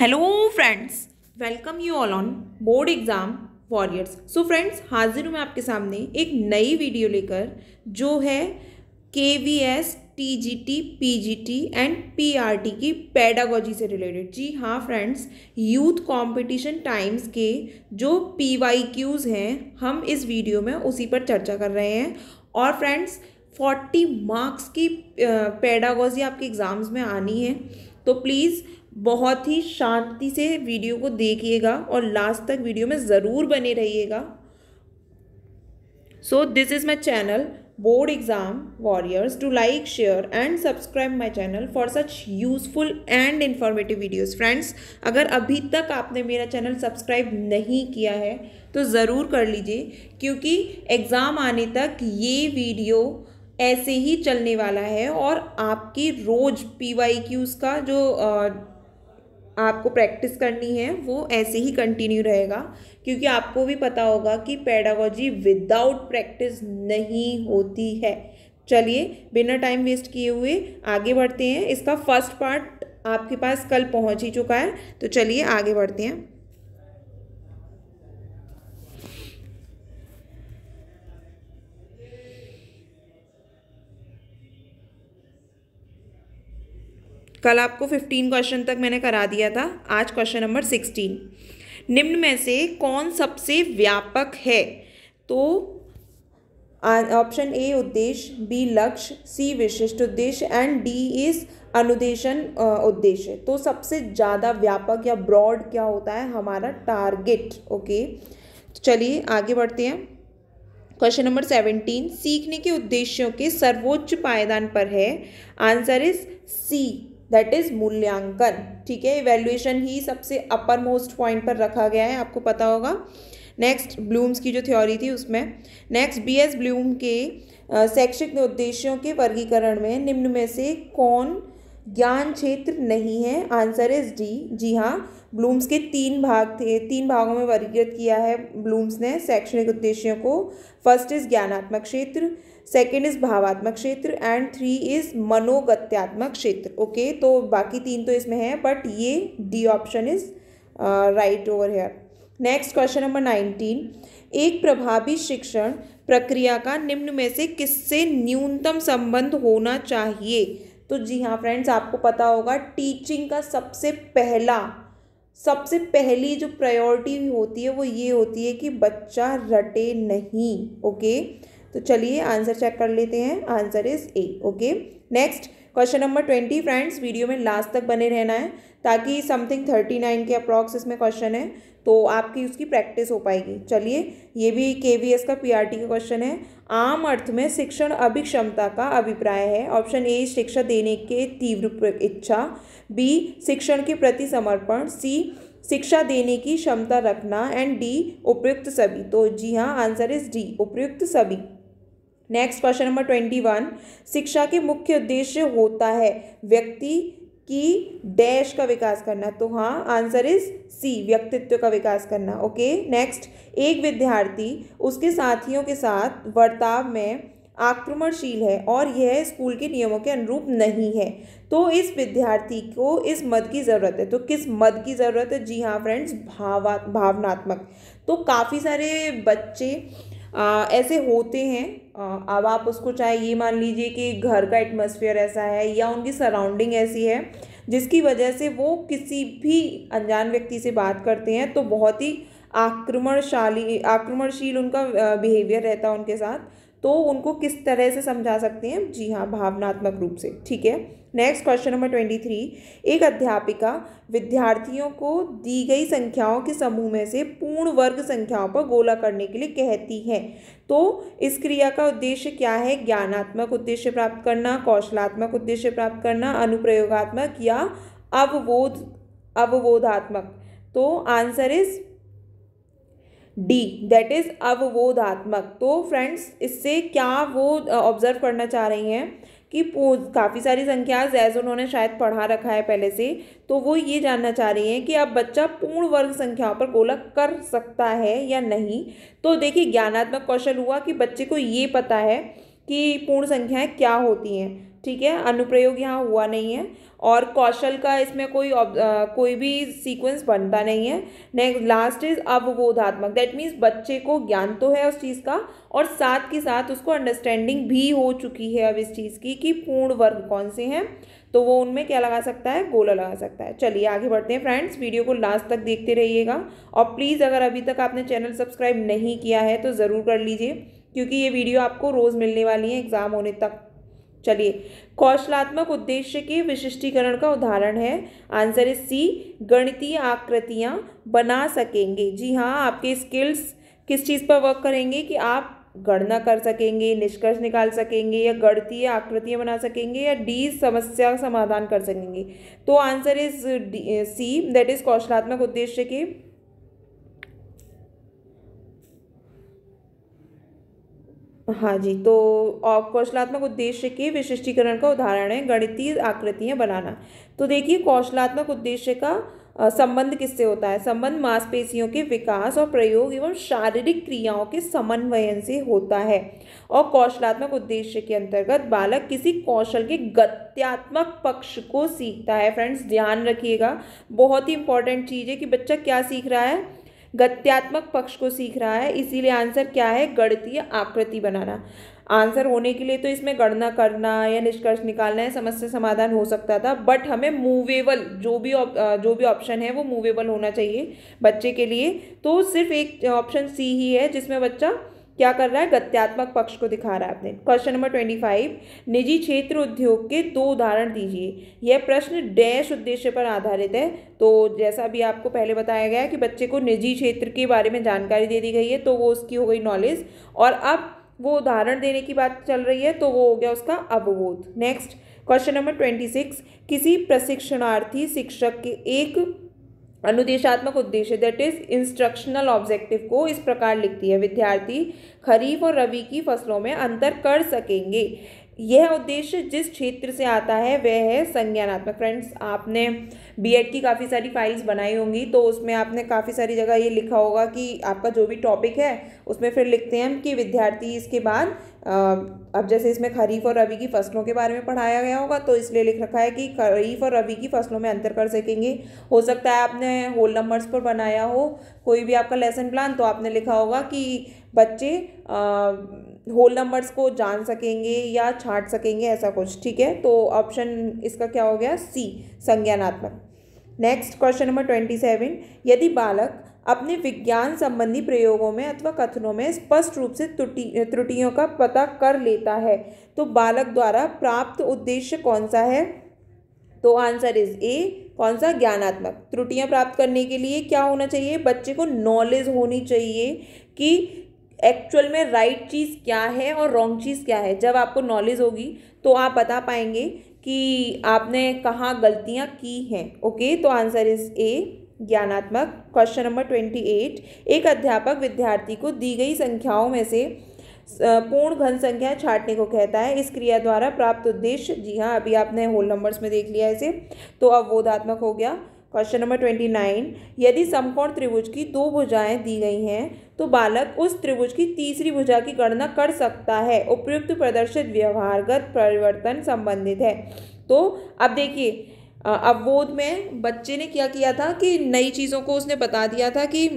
hello friends welcome you all on board exam warriors so friends हाजिर हूँ मैं आपके सामने एक नई वीडियो लेकर जो है K V S T G T P G T and P R T की पैडागोजी से रिलेटेड जी हाँ फ्रेंड्स यूथ कॉम्पिटिशन टाइम्स के जो पी वाई क्यूज़ हैं हम इस वीडियो में उसी पर चर्चा कर रहे हैं और फ्रेंड्स फोर्टी मार्क्स की पैडागोजी आपके एग्ज़ाम्स में आनी है तो प्लीज़ बहुत ही शांति से वीडियो को देखिएगा और लास्ट तक वीडियो में ज़रूर बने रहिएगा so this is my channel board exam warriors to like share and subscribe my channel for such useful and informative videos friends अगर अभी तक आपने मेरा चैनल सब्सक्राइब नहीं किया है तो ज़रूर कर लीजिए क्योंकि एग्ज़ाम आने तक ये वीडियो ऐसे ही चलने वाला है और आपकी रोज़ पी वाई क्यूज़ का जो आपको प्रैक्टिस करनी है वो ऐसे ही कंटिन्यू रहेगा क्योंकि आपको भी पता होगा कि पैडागोजी विदाउट प्रैक्टिस नहीं होती है चलिए बिना टाइम वेस्ट किए हुए आगे बढ़ते हैं इसका फर्स्ट पार्ट आपके पास कल पहुंच ही चुका है तो चलिए आगे बढ़ते हैं कल आपको 15 क्वेश्चन तक मैंने करा दिया था आज क्वेश्चन नंबर 16 निम्न में से कौन सबसे व्यापक है तो ऑप्शन ए उद्देश्य बी लक्ष्य सी विशिष्ट उद्देश्य एंड डी इज अनुदेशन उद्देश्य तो सबसे ज़्यादा व्यापक या ब्रॉड क्या होता है हमारा टारगेट ओके तो चलिए आगे बढ़ते हैं क्वेश्चन नंबर सेवेंटीन सीखने के उद्देश्यों के सर्वोच्च पायदान पर है answer is C that is मूल्यांकन ठीक है इवेल्युएशन ही सबसे अपर मोस्ट पॉइंट पर रखा गया है आपको पता होगा नेक्स्ट ब्लूम्स की जो थ्योरी थी उसमें नेक्स्ट बी एस ब्लूम के शैक्षिक उद्देश्यों के वर्गीकरण में निम्न में से कौन ज्ञान क्षेत्र नहीं है आंसर इज डी जी हाँ ब्लूम्स के तीन भाग थे तीन भागों में वर्गीकृत किया है ब्लूम्स ने शैक्षणिक उद्देश्यों को फर्स्ट इज ज्ञानात्मक क्षेत्र सेकेंड इज भावात्मक क्षेत्र एंड थ्री इज मनोगत्यात्मक क्षेत्र ओके तो बाकी तीन तो इसमें है बट ये D option is right over here next question number nineteen एक प्रभावी शिक्षण प्रक्रिया का निम्न में से किससे न्यूनतम संबंध होना चाहिए तो जी हाँ फ्रेंड्स आपको पता होगा टीचिंग का सबसे पहला सबसे पहली जो प्रायोरिटी होती है वो ये होती है कि बच्चा रटे नहीं ओके तो चलिए आंसर चेक कर लेते हैं answer is A okay next question number twenty friends video में लास्ट तक बने रहना है ताकि समथिंग थर्टी नाइन के अप्रॉक्स इसमें क्वेश्चन है तो आपकी उसकी प्रैक्टिस हो पाएगी चलिए ये भी के वी एस का पी आर टी का क्वेश्चन है आम अर्थ में शिक्षण अभिक्षमता का अभिप्राय है ऑप्शन ए शिक्षा देने के तीव्र इच्छा बी शिक्षण के प्रति समर्पण सी शिक्षा देने की क्षमता रखना एंड डी उपयुक्त सभी तो जी हाँ आंसर इज डी उपयुक्त सभी next question number twenty one शिक्षा के मुख्य उद्देश्य होता है व्यक्ति कि डैश का विकास करना तो हाँ आंसर इज सी व्यक्तित्व का विकास करना ओके नेक्स्ट एक विद्यार्थी उसके साथियों के साथ वर्ताव में आक्रमणशील है और यह स्कूल के नियमों के अनुरूप नहीं है तो इस विद्यार्थी को इस मद की ज़रूरत है तो किस मद की ज़रूरत है जी हाँ फ्रेंड्स भावा भावनात्मक तो काफ़ी सारे बच्चे आ, ऐसे होते हैं अब आप उसको चाहे ये मान लीजिए कि घर का एटमोसफियर ऐसा है या उनकी सराउंडिंग ऐसी है जिसकी वजह से वो किसी भी अनजान व्यक्ति से बात करते हैं तो बहुत ही आक्रमणशाली आक्रमणशील उनका बिहेवियर रहता है उनके साथ तो उनको किस तरह से समझा सकते हैं जी हाँ भावनात्मक रूप से ठीक है next question number twenty three एक अध्यापिका विद्यार्थियों को दी गई संख्याओं के समूह में से पूर्ण वर्ग संख्याओं पर गोला करने के लिए कहती है तो इस क्रिया का उद्देश्य क्या है ज्ञानात्मक उद्देश्य प्राप्त करना कौशलात्मक उद्देश्य प्राप्त करना अनुप्रयोगात्मक या अवबोध अवबोधात्मक तो answer is D that is अवबोधात्मक तो फ्रेंड्स इससे क्या वो ऑब्जर्व करना चाह रही हैं कि काफ़ी सारी संख्या जैज उन्होंने शायद पढ़ा रखा है पहले से तो वो ये जानना चाह रही हैं कि अब बच्चा पूर्ण वर्ग संख्याओं पर गोला कर सकता है या नहीं तो देखिए ज्ञानात्मक कौशल हुआ कि बच्चे को ये पता है कि पूर्ण संख्याएं क्या होती हैं ठीक है अनुप्रयोग यहाँ हुआ नहीं है और कौशल का इसमें कोई आ, कोई भी सीक्वेंस बनता नहीं है नेक्स्ट लास्ट इज अवबोधात्मक दैट मीन्स बच्चे को ज्ञान तो है उस चीज़ का और साथ के साथ उसको अंडरस्टैंडिंग भी हो चुकी है अब इस चीज़ की कि पूर्ण वर्ग कौन से हैं तो वो उनमें क्या लगा सकता है गोला लगा सकता है चलिए आगे बढ़ते हैं फ्रेंड्स वीडियो को लास्ट तक देखते रहिएगा और प्लीज़ अगर अभी तक आपने चैनल सब्सक्राइब नहीं किया है तो ज़रूर कर लीजिए क्योंकि ये वीडियो आपको रोज़ मिलने वाली है एग्ज़ाम होने तक चलिए कौशलात्मक उद्देश्य के विशिष्टीकरण का उदाहरण है आंसर इज सी गणितीय आकृतियाँ बना सकेंगे जी हाँ आपके स्किल्स किस चीज़ पर वर्क करेंगे कि आप गणना कर सकेंगे निष्कर्ष निकाल सकेंगे या गणतीय आकृतियाँ बना सकेंगे या डी समस्या समाधान कर सकेंगे तो answer is C that is कौशलात्मक उद्देश्य के हाँ जी तो कौशलात्मक उद्देश्य के विशिष्टीकरण का उदाहरण है गणितीय आकृतियाँ बनाना तो देखिए कौशलात्मक उद्देश्य का संबंध किससे होता है संबंध मांसपेशियों के विकास और प्रयोग एवं शारीरिक क्रियाओं के समन्वयन से होता है और कौशलात्मक उद्देश्य के अंतर्गत बालक किसी कौशल के गत्यात्मक पक्ष को सीखता है फ्रेंड्स ध्यान रखिएगा बहुत ही इंपॉर्टेंट चीज़ है कि बच्चा क्या सीख रहा है गत्यात्मक पक्ष को सीख रहा है इसीलिए आंसर क्या है गणतीय आकृति बनाना आंसर होने के लिए तो इसमें गणना करना या निष्कर्ष निकालना है समस्या समाधान हो सकता था बट हमें मूवेबल जो भी जो भी ऑप्शन है वो मूवेबल होना चाहिए बच्चे के लिए तो सिर्फ एक ऑप्शन सी ही है जिसमें बच्चा क्या कर रहा है गत्यात्मक पक्ष को दिखा रहा है आपने क्वेश्चन नंबर ट्वेंटी फाइव निजी क्षेत्र उद्योग के दो उदाहरण दीजिए यह प्रश्न डैश उद्देश्य पर आधारित है तो जैसा भी आपको पहले बताया गया कि बच्चे को निजी क्षेत्र के बारे में जानकारी दे दी गई है तो वो उसकी हो गई नॉलेज और अब वो उदाहरण देने की बात चल रही है तो वो हो गया उसका अवबोध next question number twenty six किसी प्रशिक्षणार्थी शिक्षक के एक अनुदेशात्मक उद्देश्य दैट इज इंस्ट्रक्शनल ऑब्जेक्टिव को इस प्रकार लिखती है विद्यार्थी खरीफ और रबी की फसलों में अंतर कर सकेंगे यह उद्देश्य जिस क्षेत्र से आता है वह है संज्ञानात्मक फ्रेंड्स आपने बीएड की काफ़ी सारी फाइल्स बनाई होंगी तो उसमें आपने काफ़ी सारी जगह ये लिखा होगा कि आपका जो भी टॉपिक है उसमें फिर लिखते हैं कि विद्यार्थी इसके बाद अब जैसे इसमें खरीफ और रबी की फसलों के बारे में पढ़ाया गया होगा तो इसलिए लिख रखा है कि खरीफ और रबी की फसलों में अंतर कर सकेंगे हो सकता है आपने होल नंबर्स पर बनाया हो कोई भी आपका लेसन प्लान तो आपने लिखा होगा कि बच्चे आ, होल नंबर्स को जान सकेंगे या छाट सकेंगे ऐसा कुछ ठीक है तो ऑप्शन इसका क्या हो गया सी संज्ञानात्मक next question number twenty seven यदि बालक अपने विज्ञान संबंधी प्रयोगों में अथवा कथनों में स्पष्ट रूप से त्रुटि त्रुटियों का पता कर लेता है तो बालक द्वारा प्राप्त उद्देश्य कौन सा है तो आंसर इज ए कौन सा ज्ञानात्मक त्रुटियां प्राप्त करने के लिए क्या होना चाहिए बच्चे को नॉलेज होनी चाहिए कि एक्चुअल में राइट right चीज़ क्या है और रॉन्ग चीज़ क्या है जब आपको नॉलेज होगी तो आप बता पाएंगे कि आपने कहाँ गलतियाँ की हैं ओके तो आंसर इज़ ए ज्ञानात्मक क्वेश्चन नंबर ट्वेंटी एट एक अध्यापक विद्यार्थी को दी गई संख्याओं में से पूर्ण घन संख्या छाटने को कहता है इस क्रिया द्वारा प्राप्त उद्देश्य जी हाँ अभी आपने होल नंबर्स में देख लिया इसे तो अवबोधात्मक हो गया क्वेश्चन नंबर ट्वेंटी नाइन यदि समकोण त्रिभुज की दो भुजाएं दी गई हैं तो बालक उस त्रिभुज की तीसरी भुजा की गणना कर सकता है उपयुक्त प्रदर्शित व्यवहारगत परिवर्तन संबंधित है तो अब देखिए अवबोध में बच्चे ने क्या किया था कि नई चीज़ों को उसने बता दिया था कि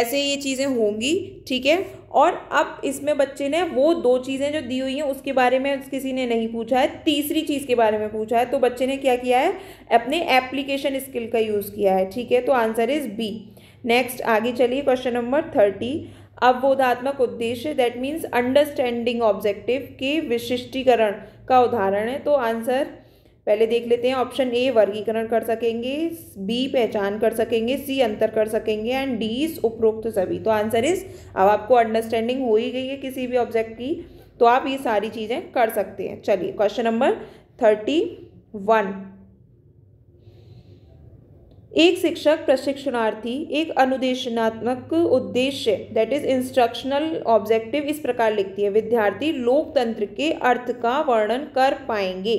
ऐसे ये चीज़ें होंगी ठीक है और अब इसमें बच्चे ने वो दो चीज़ें जो दी हुई हैं उसके बारे में किसी ने नहीं पूछा है तीसरी चीज़ के बारे में पूछा है तो बच्चे ने क्या किया है अपने एप्लीकेशन स्किल का यूज़ किया है ठीक है तो आंसर इज़ बी नेक्स्ट आगे चलिए क्वेश्चन नंबर थर्टी अवबोधात्मक उद्देश्य दैट मीन्स अंडरस्टैंडिंग ऑब्जेक्टिव के विशिष्टीकरण का उदाहरण है तो आंसर पहले देख लेते हैं ऑप्शन ए वर्गीकरण कर सकेंगे बी पहचान कर सकेंगे सी अंतर कर सकेंगे एंड डी इज उपरोक्त सभी तो आंसर इज अब आपको अंडरस्टैंडिंग हो ही गई है किसी भी ऑब्जेक्ट की तो आप ये सारी चीज़ें कर सकते हैं चलिए क्वेश्चन नंबर थर्टी वन एक शिक्षक प्रशिक्षणार्थी एक अनुदेशनात्मक उद्देश्य दैट इज इंस्ट्रक्शनल ऑब्जेक्टिव इस प्रकार लिखती है विद्यार्थी लोकतंत्र के अर्थ का वर्णन कर पाएंगे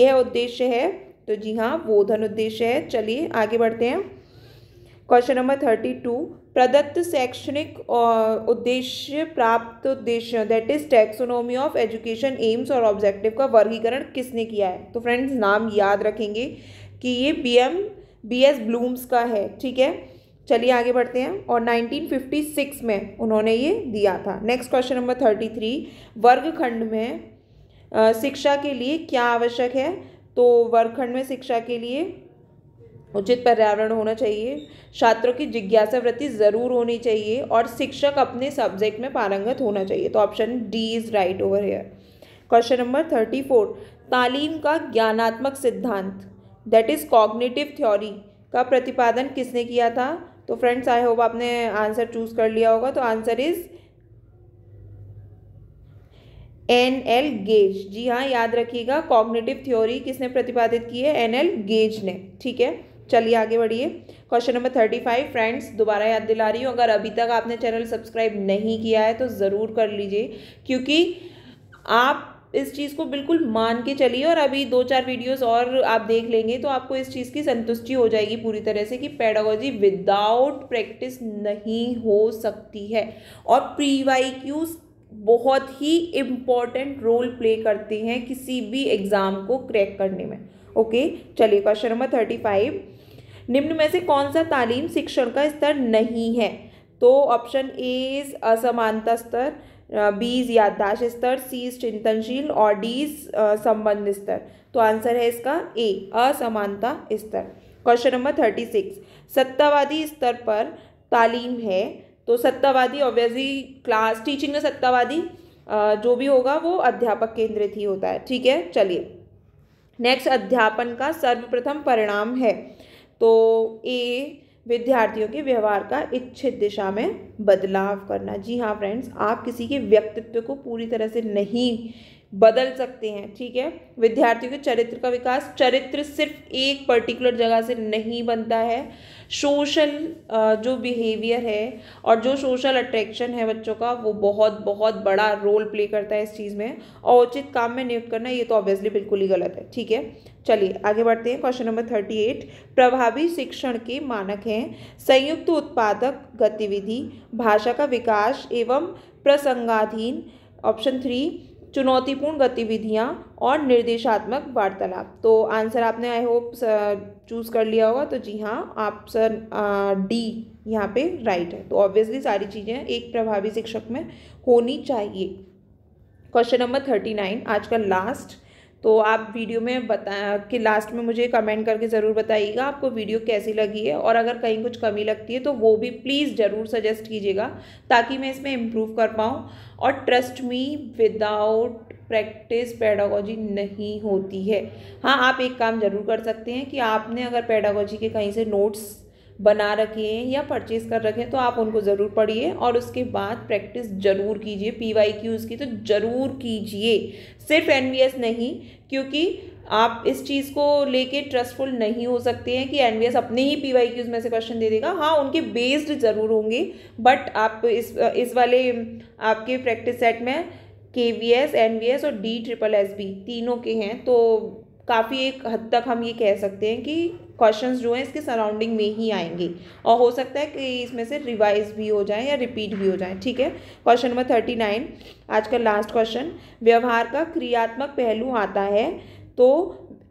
यह उद्देश्य है तो जी हाँ बोधन उद्देश्य है चलिए आगे बढ़ते हैं क्वेश्चन नंबर थर्टी टू प्रदत्त शैक्षणिक उद्देश्य प्राप्त उद्देश्य that is taxonomy of education aims और ऑब्जेक्टिव का वर्गीकरण किसने किया है तो फ्रेंड्स नाम याद रखेंगे कि ये B M B S Bloom's का है ठीक है चलिए आगे बढ़ते हैं और 1956 में उन्होंने ये दिया था नेक्स्ट क्वेश्चन नंबर 33 वर्गखंड में शिक्षा के लिए क्या आवश्यक है तो वर्गखंड में शिक्षा के लिए उचित पर्यावरण होना चाहिए छात्रों की जिज्ञासा वृत्ति ज़रूर होनी चाहिए और शिक्षक अपने सब्जेक्ट में पारंगत होना चाहिए तो option D is right over here question number thirty four तालीम का ज्ञानात्मक सिद्धांत दैट इज़ कॉग्निटिव थ्योरी का प्रतिपादन किसने किया था तो फ्रेंड्स आई होप आपने आंसर चूज कर लिया होगा तो answer is N L Gage जी हाँ याद रखिएगा कॉग्निटिव थ्योरी किसने प्रतिपादित की है एन एल गेज ने ठीक है चलिए आगे बढ़िए question number thirty five friends दोबारा याद दिला रही हूँ अगर अभी तक आपने चैनल सब्सक्राइब नहीं किया है तो ज़रूर कर लीजिए क्योंकि आप इस चीज़ को बिल्कुल मान के चलिए और अभी दो चार वीडियोस और आप देख लेंगे तो आपको इस चीज़ की संतुष्टि हो जाएगी पूरी तरह से कि पेडागोजी विदाउट प्रैक्टिस नहीं हो सकती है और प्री वाई क्यूज़ बहुत ही इम्पॉर्टेंट रोल प्ले करते हैं किसी भी एग्ज़ाम को क्रैक करने में ओके चलिए क्वेश्चन नंबर थर्टी फाइव निम्न में से कौन सा तालीम शिक्षण का स्तर नहीं है तो ऑप्शन ए इज़ असमानता स्तर बीज याददाश्त स्तर सी चिंतनशील और डीज uh, संबंध स्तर तो आंसर है इसका ए असमानता स्तर क्वेश्चन नंबर थर्टी सिक्स सत्तावादी स्तर पर तालीम है तो सत्तावादी ऑब्वियसली क्लास टीचिंग में सत्तावादी uh, जो भी होगा वो अध्यापक केंद्रित ही होता है ठीक है चलिए नेक्स्ट अध्यापन का सर्वप्रथम परिणाम है तो ए विद्यार्थियों के व्यवहार का इच्छित दिशा में बदलाव करना जी हाँ फ्रेंड्स आप किसी के व्यक्तित्व को पूरी तरह से नहीं बदल सकते हैं ठीक है विद्यार्थियों के चरित्र का विकास चरित्र सिर्फ एक पर्टिकुलर जगह से नहीं बनता है सोशल जो बिहेवियर है और जो सोशल अट्रैक्शन है बच्चों का वो बहुत बहुत बड़ा रोल प्ले करता है इस चीज़ में और उचित काम में नियुक्त करना ये तो ऑब्वियसली बिल्कुल ही गलत है ठीक है चलिए आगे बढ़ते हैं क्वेश्चन नंबर थर्टी एट प्रभावी शिक्षण के मानक हैं संयुक्त उत्पादक गतिविधि भाषा का विकास एवं प्रसंगाधीन ऑप्शन थ्री चुनौतीपूर्ण गतिविधियाँ और निर्देशात्मक वार्तालाप तो आंसर आपने आई होप चूज़ कर लिया होगा तो जी हाँ आप सर डी यहाँ पे राइट है तो ऑब्वियसली सारी चीज़ें एक प्रभावी शिक्षक में होनी चाहिए क्वेश्चन नंबर थर्टी नाइन आज का लास्ट तो आप वीडियो में बता कि लास्ट में मुझे कमेंट करके ज़रूर बताइएगा आपको वीडियो कैसी लगी है और अगर कहीं कुछ कमी लगती है तो वो भी प्लीज़ ज़रूर सजेस्ट कीजिएगा ताकि मैं इसमें इम्प्रूव कर पाऊँ और trust me without practice pedagogy नहीं होती है हाँ आप एक काम ज़रूर कर सकते हैं कि आपने अगर पैडागोजी के कहीं से नोट्स बना रखे हैं या परचेज़ कर रखे हैं तो आप उनको ज़रूर पढ़िए और उसके बाद प्रैक्टिस ज़रूर कीजिए पी वाई क्यूज़ की तो ज़रूर कीजिए सिर्फ एन वी एस नहीं क्योंकि आप इस चीज़ को लेके ट्रस्टफुल नहीं हो सकते हैं कि एन एस अपने ही पी वाई क्यूज़ में से क्वेश्चन दे देगा हाँ उनके बेस्ड ज़रूर होंगे बट आप इस इस वाले आपके प्रैक्टिस सेट में K V S N V S और डी ट्रिपल एस बी तीनों के हैं तो काफ़ी एक हद तक हम ये कह सकते हैं कि क्वेश्चंस जो हैं इसके सराउंडिंग में ही आएंगे और हो सकता है कि इसमें से रिवाइज भी हो जाए या रिपीट भी हो जाए ठीक है क्वेश्चन नंबर थर्टी नाइन आज का लास्ट क्वेश्चन व्यवहार का क्रियात्मक पहलू आता है तो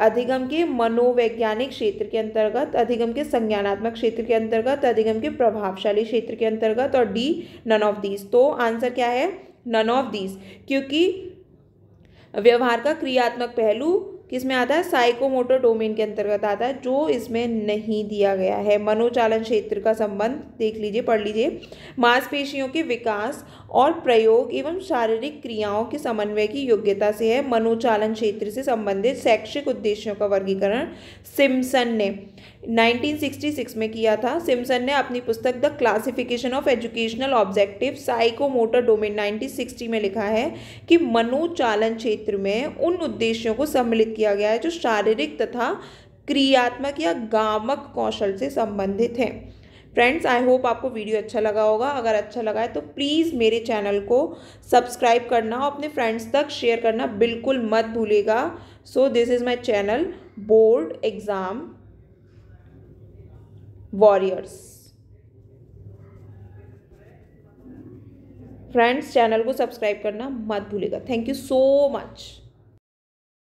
अधिगम के मनोवैज्ञानिक क्षेत्र के अंतर्गत अधिगम के संज्ञानात्मक क्षेत्र के अंतर्गत अधिगम के प्रभावशाली क्षेत्र के अंतर्गत और डी नन ऑफ दीज तो आंसर क्या है नन ऑफ दीज क्योंकि व्यवहार का क्रियात्मक पहलू किसमें आता है साइकोमोटर डोमेन के अंतर्गत आता है जो इसमें नहीं दिया गया है मनोचालन क्षेत्र का संबंध देख लीजिए पढ़ लीजिए मांसपेशियों के विकास और प्रयोग एवं शारीरिक क्रियाओं के समन्वय की योग्यता से है मनोचालन क्षेत्र से संबंधित शैक्षिक उद्देश्यों का वर्गीकरण सिम्सन ने 1966 में किया था सिम्सन ने अपनी पुस्तक the classification of educational objective psychomotor domain 1960 में लिखा है कि मनोचालन क्षेत्र में उन उद्देश्यों को सम्मिलित किया गया है जो शारीरिक तथा क्रियात्मक या गामक कौशल से संबंधित हैं फ्रेंड्स आई होप आपको वीडियो अच्छा लगा होगा अगर अच्छा लगा है तो प्लीज़ मेरे चैनल को सब्सक्राइब करना और अपने फ्रेंड्स तक शेयर करना बिल्कुल मत भूलेगा so this is my channel board exam warriors friends channel को सब्सक्राइब करना मत भूलेगा थैंक यू सो मच